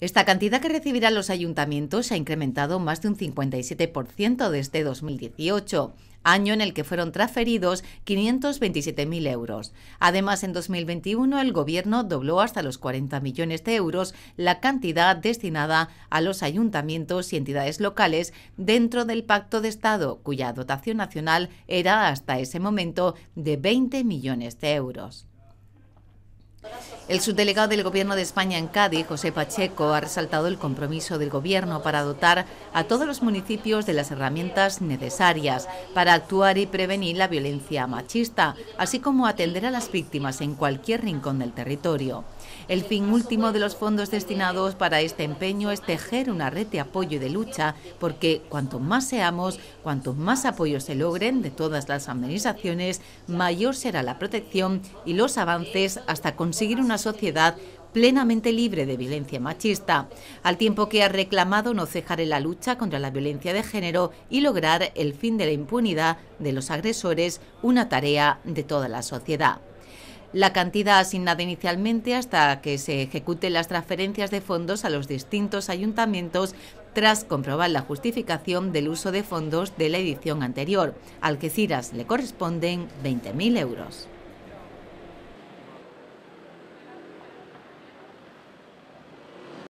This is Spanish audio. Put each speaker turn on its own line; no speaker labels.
Esta cantidad que recibirán los ayuntamientos se ha incrementado más de un 57% desde 2018 año en el que fueron transferidos 527.000 euros. Además, en 2021 el Gobierno dobló hasta los 40 millones de euros la cantidad destinada a los ayuntamientos y entidades locales dentro del Pacto de Estado, cuya dotación nacional era hasta ese momento de 20 millones de euros. El subdelegado del Gobierno de España en Cádiz, José Pacheco, ha resaltado el compromiso del Gobierno para dotar a todos los municipios de las herramientas necesarias para actuar y prevenir la violencia machista, así como atender a las víctimas en cualquier rincón del territorio. El fin último de los fondos destinados para este empeño es tejer una red de apoyo y de lucha, porque cuanto más seamos, cuanto más apoyo se logren de todas las administraciones, mayor será la protección y los avances hasta conseguir conseguir una sociedad plenamente libre de violencia machista, al tiempo que ha reclamado no cejar en la lucha contra la violencia de género y lograr el fin de la impunidad de los agresores, una tarea de toda la sociedad. La cantidad asignada inicialmente hasta que se ejecuten las transferencias de fondos a los distintos ayuntamientos tras comprobar la justificación del uso de fondos de la edición anterior. Al que Ciras le corresponden 20.000 euros.